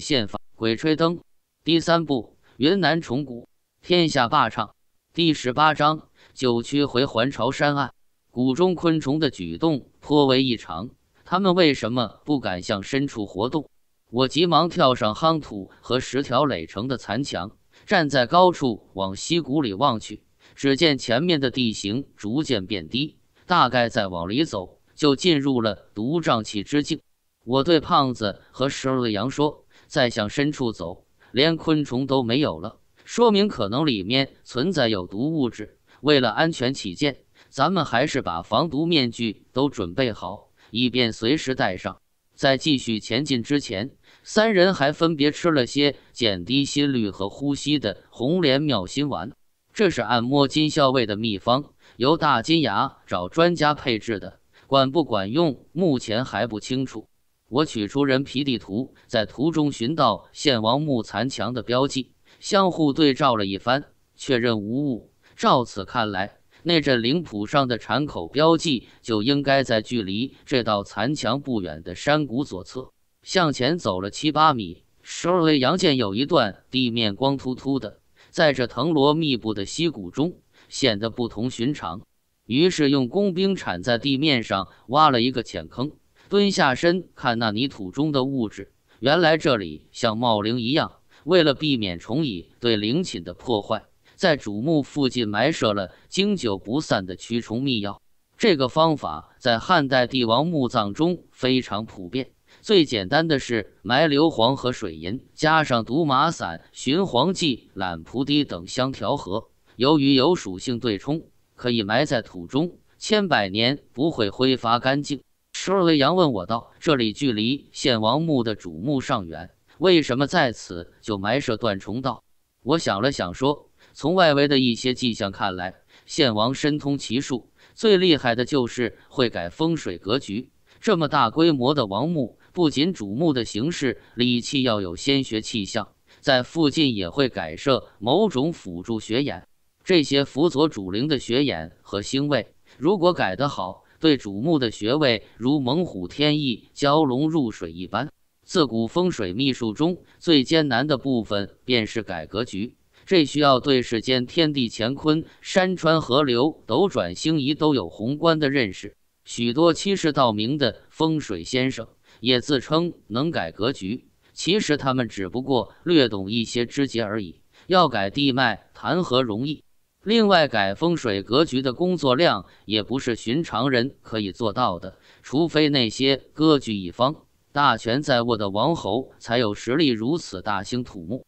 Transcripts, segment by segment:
《宪法》《鬼吹灯》第三部《云南虫谷》《天下霸唱》第十八章《九曲回环朝山岸，谷中昆虫的举动颇为异常，它们为什么不敢向深处活动？我急忙跳上夯土和石条垒成的残墙，站在高处往溪谷里望去，只见前面的地形逐渐变低，大概再往里走就进入了毒瘴气之境。我对胖子和石二阳说。再向深处走，连昆虫都没有了，说明可能里面存在有毒物质。为了安全起见，咱们还是把防毒面具都准备好，以便随时带上。在继续前进之前，三人还分别吃了些减低心率和呼吸的红莲妙心丸，这是按摩金校尉的秘方，由大金牙找专家配制的，管不管用目前还不清楚。我取出人皮地图，在图中寻到献王墓残墙的标记，相互对照了一番，确认无误。照此看来，那阵灵谱上的铲口标记就应该在距离这道残墙不远的山谷左侧。向前走了七八米，稍微杨见有一段地面光秃秃的，在这藤萝密布的溪谷中显得不同寻常。于是用工兵铲在地面上挖了一个浅坑。蹲下身看那泥土中的物质，原来这里像茂陵一样，为了避免虫蚁对陵寝的破坏，在主墓附近埋设了经久不散的驱虫秘药。这个方法在汉代帝王墓葬中非常普遍。最简单的是埋硫磺和水银，加上毒马散、寻黄剂、揽菩提等相调和。由于有属性对冲，可以埋在土中，千百年不会挥发干净。赵雷阳问我道：“这里距离献王墓的主墓尚远，为什么在此就埋设断虫道？”我想了想说：“从外围的一些迹象看来，献王深通奇术，最厉害的就是会改风水格局。这么大规模的王墓，不仅主墓的形式、礼器要有先学气象，在附近也会改设某种辅助穴眼。这些辅佐主灵的穴眼和星位，如果改得好。”对主墓的穴位，如猛虎添翼、蛟龙入水一般。自古风水秘术中最艰难的部分，便是改格局。这需要对世间天地乾坤、山川河流、斗转星移都有宏观的认识。许多欺世盗名的风水先生，也自称能改格局，其实他们只不过略懂一些枝节而已。要改地脉，谈何容易？另外，改风水格局的工作量也不是寻常人可以做到的，除非那些割据一方、大权在握的王侯才有实力如此大兴土木。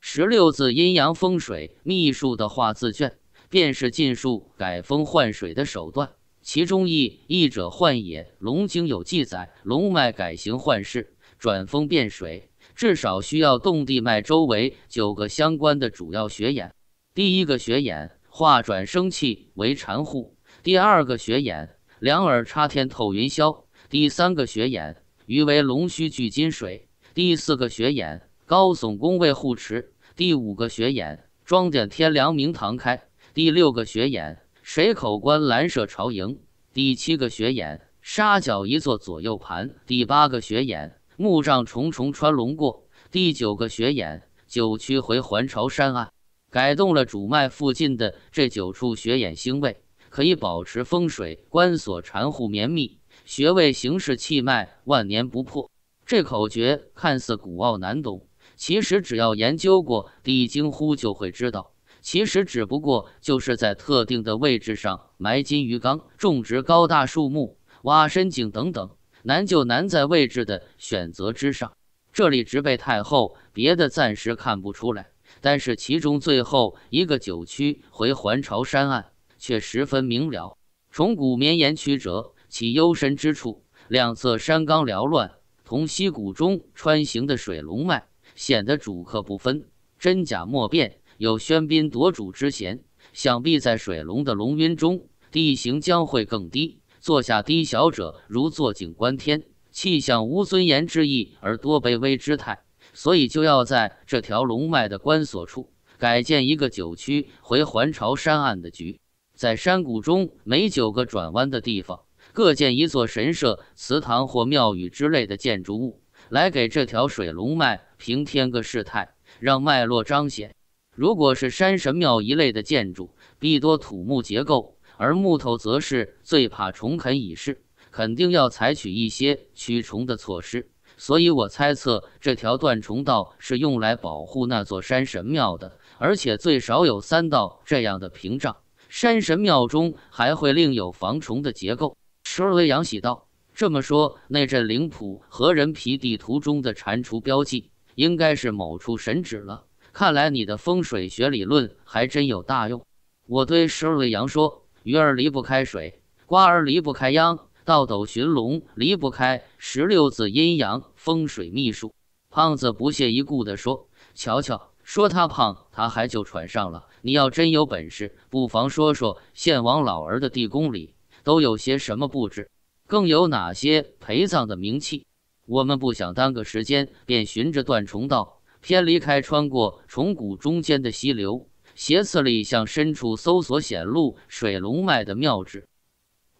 十六字阴阳风水秘术的画字卷，便是尽数改风换水的手段。其中一“易”者换也，龙经有记载，龙脉改形换势、转风变水，至少需要动地脉周围九个相关的主要穴眼。第一个雪眼化转生气为缠护，第二个雪眼两耳插天透云霄，第三个雪眼鱼为龙须聚金水，第四个雪眼高耸宫位护池，第五个雪眼装点天梁明堂开，第六个雪眼水口关蓝设朝迎，第七个雪眼沙角一座左右盘，第八个雪眼木杖重重穿龙过，第九个雪眼九曲回环朝山岸。改动了主脉附近的这九处穴眼星位，可以保持风水关锁缠护绵密，穴位形式气脉万年不破。这口诀看似古奥难懂，其实只要研究过《地经乎》就会知道，其实只不过就是在特定的位置上埋金鱼缸、种植高大树木、挖深井等等。难就难在位置的选择之上，这里植被太厚，别的暂时看不出来。但是其中最后一个九曲回环朝山岸却十分明了，重谷绵延曲折，其幽深之处，两侧山冈缭乱，同溪谷中穿行的水龙脉，显得主客不分，真假莫辨，有喧宾夺主之嫌。想必在水龙的龙晕中，地形将会更低，坐下低小者如坐井观天，气象无尊严之意，而多卑微之态。所以就要在这条龙脉的关锁处改建一个九曲回环朝山岸的局，在山谷中每九个转弯的地方各建一座神社、祠堂或庙宇之类的建筑物，来给这条水龙脉平添个事态，让脉络彰显。如果是山神庙一类的建筑，必多土木结构，而木头则是最怕虫啃蚁噬，肯定要采取一些驱虫的措施。所以我猜测，这条断虫道是用来保护那座山神庙的，而且最少有三道这样的屏障。山神庙中还会另有防虫的结构。十二位羊喜道：“这么说，那阵灵谱和人皮地图中的蟾蜍标记，应该是某处神指了。看来你的风水学理论还真有大用。”我对十二位羊说：“鱼儿离不开水，瓜儿离不开秧。”倒斗寻龙离不开十六字阴阳风水秘术。胖子不屑一顾地说：“瞧瞧，说他胖，他还就喘上了。你要真有本事，不妨说说献王老儿的地宫里都有些什么布置，更有哪些陪葬的名器。我们不想耽搁时间，便循着断虫道，偏离开穿过虫谷中间的溪流，斜刺里向深处搜索显露水龙脉的妙处。”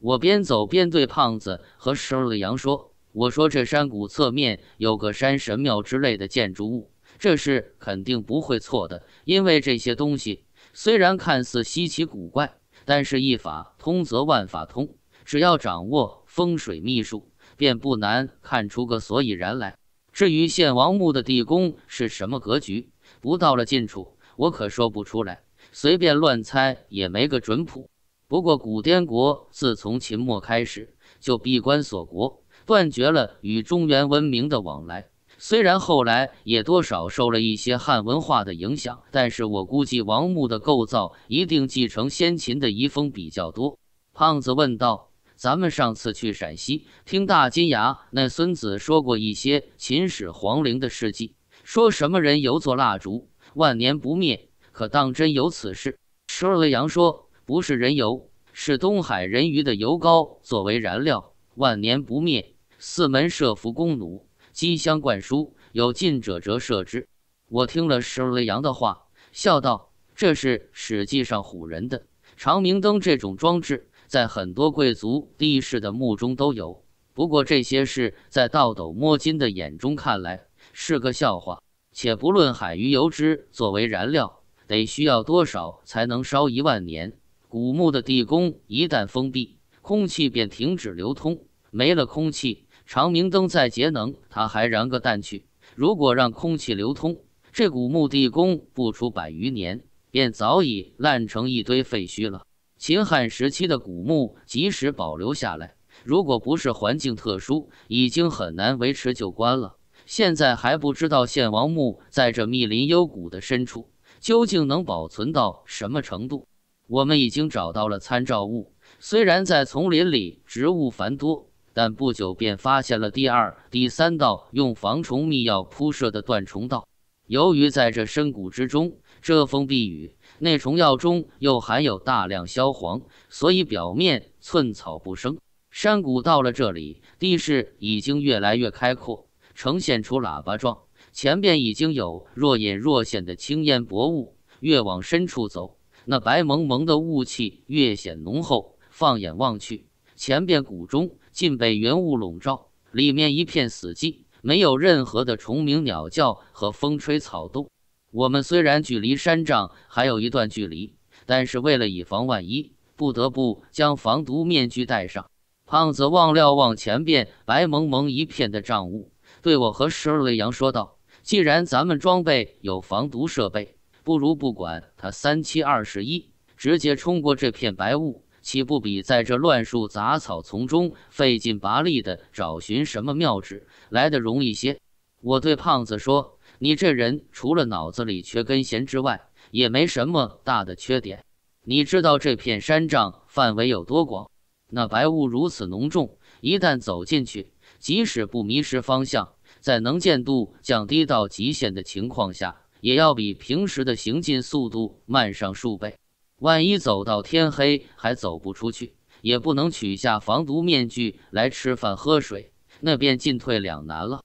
我边走边对胖子和瘦了羊说：“我说这山谷侧面有个山神庙之类的建筑物，这是肯定不会错的。因为这些东西虽然看似稀奇古怪，但是一法通则万法通，只要掌握风水秘术，便不难看出个所以然来。至于献王墓的地宫是什么格局，不到了近处，我可说不出来，随便乱猜也没个准谱。”不过，古滇国自从秦末开始就闭关锁国，断绝了与中原文明的往来。虽然后来也多少受了一些汉文化的影响，但是我估计王墓的构造一定继承先秦的遗风比较多。胖子问道：“咱们上次去陕西，听大金牙那孙子说过一些秦始皇陵的事迹，说什么人犹做蜡烛，万年不灭，可当真有此事？”迟瑞阳说。不是人油，是东海人鱼的油膏作为燃料，万年不灭。四门设伏弓弩，机箱灌输，有进者折射之。我听了石勒阳的话，笑道：“这是史记》上唬人的。长明灯这种装置，在很多贵族地势的墓中都有。不过这些事，在道斗摸金的眼中看来是个笑话。且不论海鱼油脂作为燃料，得需要多少才能烧一万年。”古墓的地宫一旦封闭，空气便停止流通，没了空气，长明灯再节能，它还燃个蛋去。如果让空气流通，这古墓地宫不出百余年，便早已烂成一堆废墟了。秦汉时期的古墓，即使保留下来，如果不是环境特殊，已经很难维持旧观了。现在还不知道，献王墓在这密林幽谷的深处，究竟能保存到什么程度？我们已经找到了参照物。虽然在丛林里植物繁多，但不久便发现了第二、第三道用防虫密药铺设的断虫道。由于在这深谷之中遮风避雨，那虫药中又含有大量消黄，所以表面寸草不生。山谷到了这里，地势已经越来越开阔，呈现出喇叭状。前边已经有若隐若现的青烟薄雾，越往深处走。那白蒙蒙的雾气越显浓厚，放眼望去，前边谷中尽被云雾笼罩，里面一片死寂，没有任何的虫鸣鸟叫和风吹草动。我们虽然距离山障还有一段距离，但是为了以防万一，不得不将防毒面具戴上。胖子望瞭望前边白蒙蒙一片的瘴雾，对我和二雷阳说道：“既然咱们装备有防毒设备。”不如不管他三七二十一，直接冲过这片白雾，岂不比在这乱树杂草丛中费劲拔力的找寻什么妙旨来的容易些？我对胖子说：“你这人除了脑子里缺根弦之外，也没什么大的缺点。你知道这片山障范围有多广？那白雾如此浓重，一旦走进去，即使不迷失方向，在能见度降低到极限的情况下。”也要比平时的行进速度慢上数倍，万一走到天黑还走不出去，也不能取下防毒面具来吃饭喝水，那便进退两难了。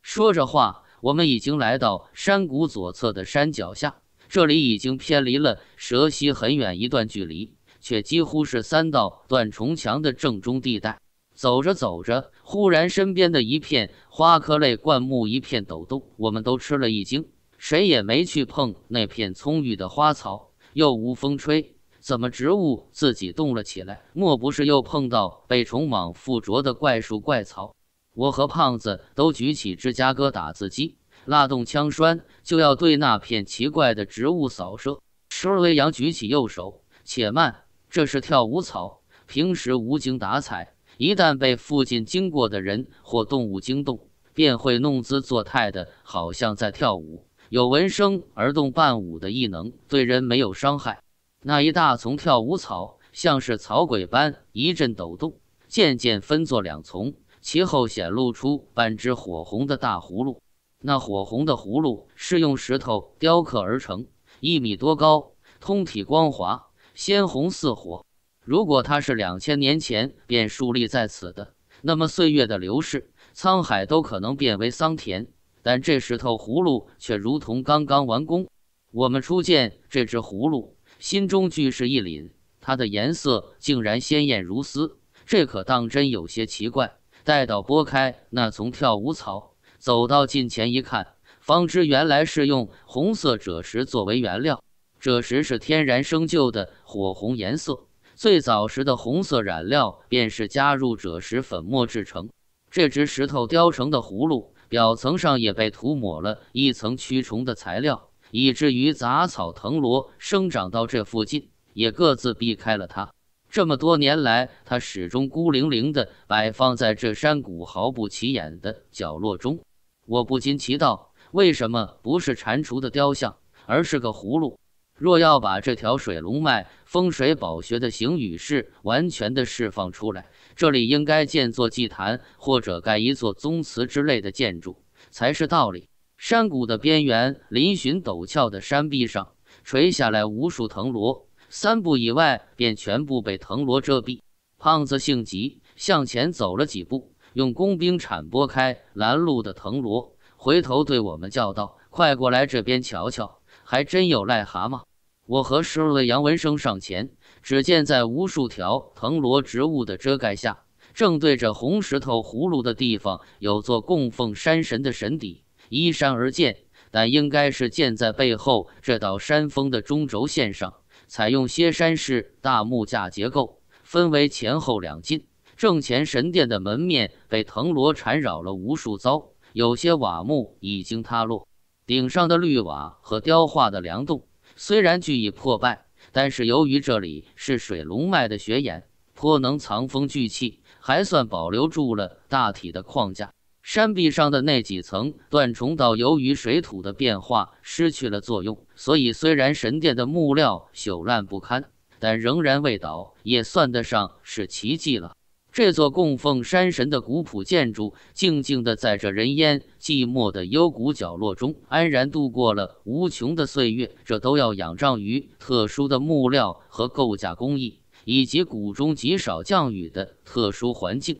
说着话，我们已经来到山谷左侧的山脚下，这里已经偏离了蛇溪很远一段距离，却几乎是三道断重墙的正中地带。走着走着，忽然身边的一片花科类灌木一片抖动，我们都吃了一惊。谁也没去碰那片葱郁的花草，又无风吹，怎么植物自己动了起来？莫不是又碰到被虫网附着的怪树怪草？我和胖子都举起芝加哥打字机，拉动枪栓，就要对那片奇怪的植物扫射。施维扬举起右手：“且慢，这是跳舞草。平时无精打采，一旦被附近经过的人或动物惊动，便会弄姿作态的，好像在跳舞。”有闻声而动、伴舞的异能，对人没有伤害。那一大丛跳舞草像是草鬼般一阵抖动，渐渐分作两丛，其后显露出半只火红的大葫芦。那火红的葫芦是用石头雕刻而成，一米多高，通体光滑，鲜红似火。如果它是两千年前便树立在此的，那么岁月的流逝，沧海都可能变为桑田。但这石头葫芦却如同刚刚完工。我们初见这只葫芦，心中俱是一凛。它的颜色竟然鲜艳如丝，这可当真有些奇怪。待到拨开那丛跳舞草，走到近前一看，方知原来是用红色赭石作为原料。赭石是天然生就的火红颜色，最早时的红色染料便是加入赭石粉末制成。这只石头雕成的葫芦。表层上也被涂抹了一层驱虫的材料，以至于杂草藤萝生长到这附近也各自避开了它。这么多年来，它始终孤零零地摆放在这山谷毫不起眼的角落中。我不禁奇道：为什么不是蟾蜍的雕像，而是个葫芦？若要把这条水龙脉风水宝穴的形与势完全的释放出来，这里应该建座祭坛或者盖一座宗祠之类的建筑才是道理。山谷的边缘嶙峋陡峭的山壁上垂下来无数藤萝，三步以外便全部被藤萝遮蔽。胖子性急，向前走了几步，用工兵铲拨开拦路的藤萝，回头对我们叫道：“快过来这边瞧瞧，还真有癞蛤蟆！”我和瘦了的杨文生上前，只见在无数条藤萝植物的遮盖下，正对着红石头葫芦的地方，有座供奉山神的神邸，依山而建，但应该是建在背后这道山峰的中轴线上，采用歇山式大木架结构，分为前后两进。正前神殿的门面被藤萝缠绕了无数遭，有些瓦木已经塌落，顶上的绿瓦和雕画的梁栋。虽然巨已破败，但是由于这里是水龙脉的穴眼，颇能藏风聚气，还算保留住了大体的框架。山壁上的那几层断虫道，由于水土的变化失去了作用，所以虽然神殿的木料朽烂不堪，但仍然未倒，也算得上是奇迹了。这座供奉山神的古朴建筑，静静地在这人烟寂寞的幽谷角落中安然度过了无穷的岁月。这都要仰仗于特殊的木料和构架工艺，以及谷中极少降雨的特殊环境。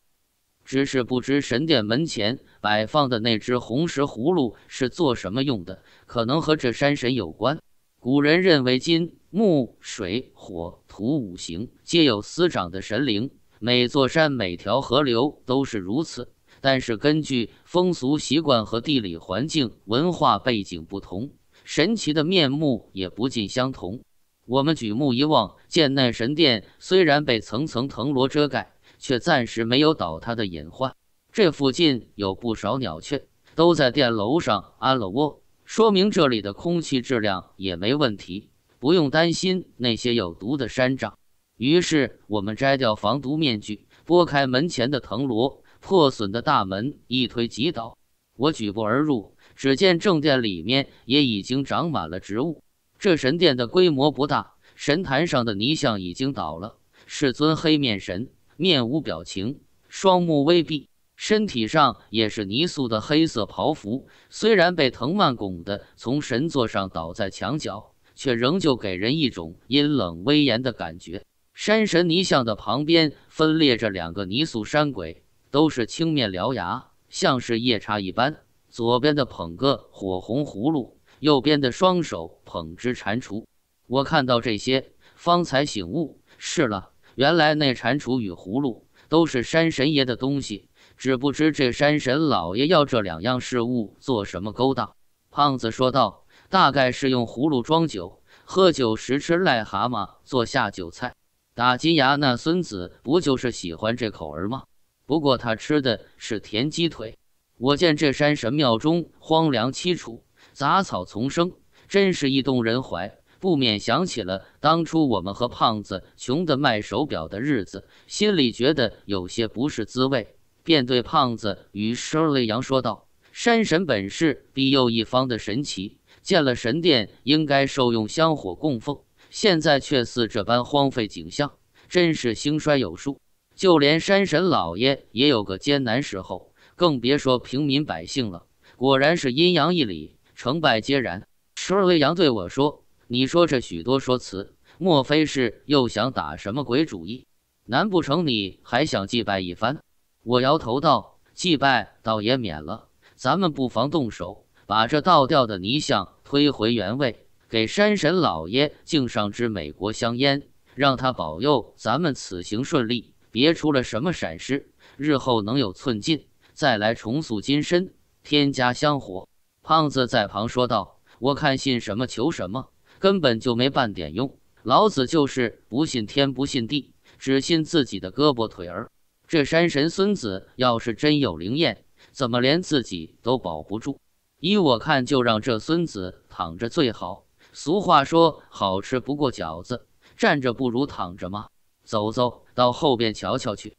只是不知神殿门前摆放的那只红石葫芦是做什么用的？可能和这山神有关。古人认为金、木、水、火、土五行皆有司掌的神灵。每座山、每条河流都是如此，但是根据风俗习惯和地理环境、文化背景不同，神奇的面目也不尽相同。我们举目一望，见那神殿虽然被层层藤萝遮盖，却暂时没有倒塌的隐患。这附近有不少鸟雀都在殿楼上安了窝，说明这里的空气质量也没问题，不用担心那些有毒的山楂。于是我们摘掉防毒面具，拨开门前的藤萝，破损的大门一推即倒。我举步而入，只见正殿里面也已经长满了植物。这神殿的规模不大，神坛上的泥像已经倒了。世尊黑面神面无表情，双目微闭，身体上也是泥塑的黑色袍服。虽然被藤蔓拱的从神座上倒在墙角，却仍旧给人一种阴冷威严的感觉。山神泥像的旁边分裂着两个泥塑山鬼，都是青面獠牙，像是夜叉一般。左边的捧个火红葫芦，右边的双手捧只蟾蜍。我看到这些，方才醒悟，是了，原来那蟾蜍与葫芦都是山神爷的东西。只不知这山神老爷要这两样事物做什么勾当？胖子说道：“大概是用葫芦装酒，喝酒时吃癞蛤蟆做下酒菜。”打金牙那孙子不就是喜欢这口儿吗？不过他吃的是甜鸡腿。我见这山神庙中荒凉凄楚，杂草丛生，真是意动人怀，不免想起了当初我们和胖子穷的卖手表的日子，心里觉得有些不是滋味，便对胖子与申瑞阳说道：“山神本是庇佑一方的神奇，建了神殿应该受用香火供奉。”现在却似这般荒废景象，真是兴衰有数。就连山神老爷也有个艰难时候，更别说平民百姓了。果然是阴阳一理，成败皆然。十二位阳对我说：“你说这许多说辞，莫非是又想打什么鬼主意？难不成你还想祭拜一番？”我摇头道：“祭拜倒也免了，咱们不妨动手，把这倒掉的泥像推回原位。”给山神老爷敬上支美国香烟，让他保佑咱们此行顺利，别出了什么闪失。日后能有寸进，再来重塑金身，添加香火。胖子在旁说道：“我看信什么求什么，根本就没半点用。老子就是不信天，不信地，只信自己的胳膊腿儿。这山神孙子要是真有灵验，怎么连自己都保不住？依我看，就让这孙子躺着最好。”俗话说：“好吃不过饺子，站着不如躺着嘛。”走走，到后边瞧瞧去。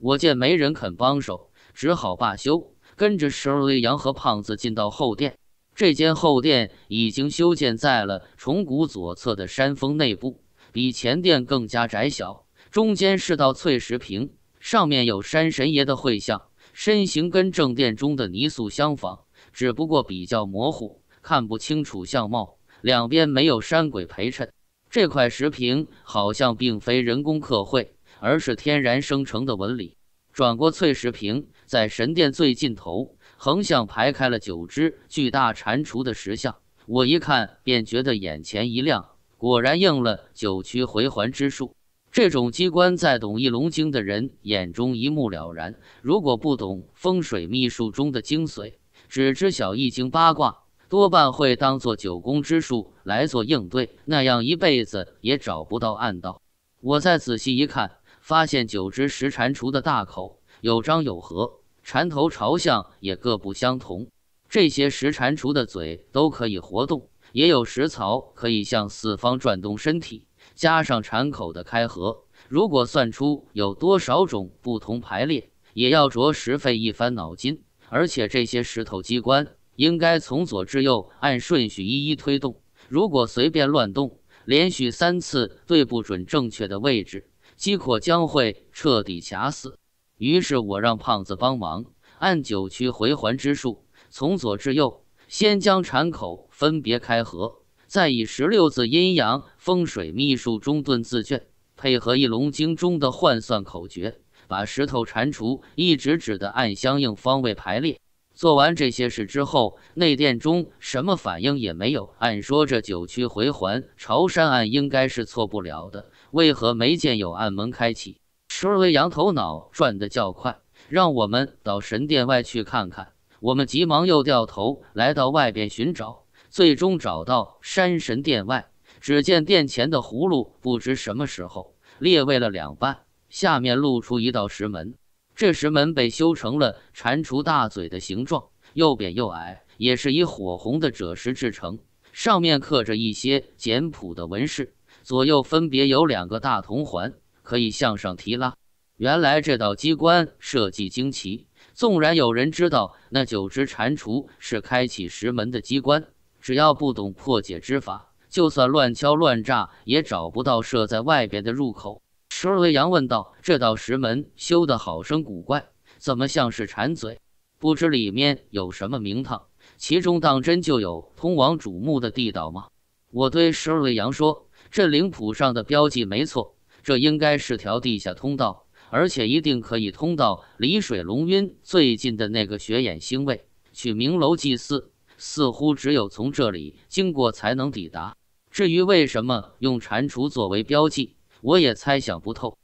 我见没人肯帮手，只好罢休，跟着石瑞阳和胖子进到后殿。这间后殿已经修建在了崇谷左侧的山峰内部，比前殿更加窄小。中间是道翠石屏，上面有山神爷的绘像，身形跟正殿中的泥塑相仿，只不过比较模糊，看不清楚相貌。两边没有山鬼陪衬，这块石屏好像并非人工刻绘，而是天然生成的纹理。转过翠石屏，在神殿最尽头，横向排开了九只巨大蟾蜍的石像。我一看便觉得眼前一亮，果然应了九曲回环之术。这种机关在懂易龙经的人眼中一目了然，如果不懂风水秘术中的精髓，只知晓易经八卦。多半会当做九宫之术来做应对，那样一辈子也找不到暗道。我再仔细一看，发现九只石蟾蜍的大口有张有合，蟾头朝向也各不相同。这些石蟾蜍的嘴都可以活动，也有食槽可以向四方转动身体，加上蟾口的开合，如果算出有多少种不同排列，也要着实费一番脑筋。而且这些石头机关。应该从左至右按顺序一一推动。如果随便乱动，连续三次对不准正确的位置，机括将会彻底卡死。于是我让胖子帮忙按九曲回环之术，从左至右，先将铲口分别开合，再以十六字阴阳风水秘术中顿字卷，配合《易龙经》中的换算口诀，把石头铲除一直指的按相应方位排列。做完这些事之后，内殿中什么反应也没有。按说这九曲回环朝山案应该是错不了的，为何没见有暗门开启？十二位羊头脑转得较快，让我们到神殿外去看看。我们急忙又掉头来到外边寻找，最终找到山神殿外。只见殿前的葫芦不知什么时候裂为了两半，下面露出一道石门。这石门被修成了蟾蜍大嘴的形状，又扁又矮，也是以火红的赭石制成，上面刻着一些简朴的纹饰，左右分别有两个大铜环，可以向上提拉。原来这道机关设计惊奇，纵然有人知道那九只蟾蜍是开启石门的机关，只要不懂破解之法，就算乱敲乱炸，也找不到设在外边的入口。二位羊问道：“这道石门修得好生古怪，怎么像是馋嘴？不知里面有什么名堂？其中当真就有通往主墓的地道吗？”我对二位羊说：“这灵谱上的标记没错，这应该是条地下通道，而且一定可以通到离水龙渊最近的那个雪眼星位去明楼祭祀。似乎只有从这里经过才能抵达。至于为什么用蟾蜍作为标记？”我也猜想不透，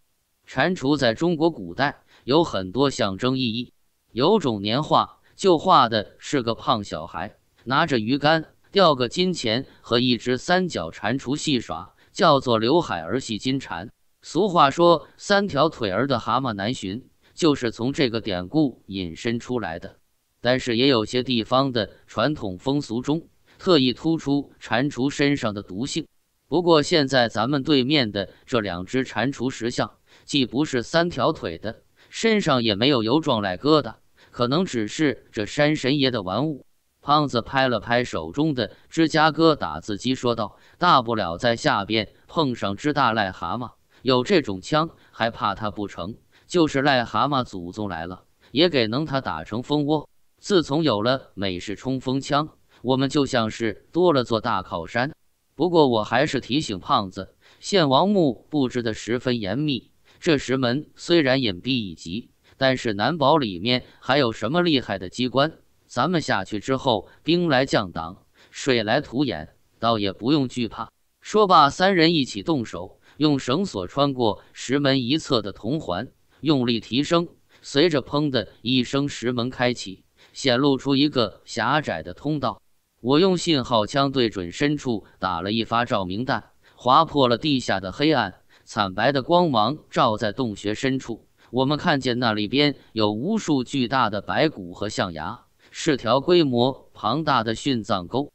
蟾蜍在中国古代有很多象征意义。有种年画就画的是个胖小孩拿着鱼竿钓个金钱和一只三角蟾蜍戏耍，叫做“刘海儿戏金蟾”。俗话说“三条腿儿的蛤蟆难寻”，就是从这个典故引申出来的。但是也有些地方的传统风俗中，特意突出蟾蜍身上的毒性。不过现在咱们对面的这两只蟾蜍石像，既不是三条腿的，身上也没有油状癞疙瘩，可能只是这山神爷的玩物。胖子拍了拍手中的芝加哥打字机，说道：“大不了在下边碰上只大癞蛤蟆，有这种枪还怕他不成？就是癞蛤蟆祖宗来了，也给能他打成蜂窝。自从有了美式冲锋枪，我们就像是多了座大靠山。”不过，我还是提醒胖子，献王墓布置的十分严密。这石门虽然隐蔽一级，但是难保里面还有什么厉害的机关。咱们下去之后，兵来将挡，水来土掩，倒也不用惧怕。说罢，三人一起动手，用绳索穿过石门一侧的铜环，用力提升。随着“砰”的一声，石门开启，显露出一个狭窄的通道。我用信号枪对准深处打了一发照明弹，划破了地下的黑暗，惨白的光芒照在洞穴深处。我们看见那里边有无数巨大的白骨和象牙，是条规模庞大的殉葬沟。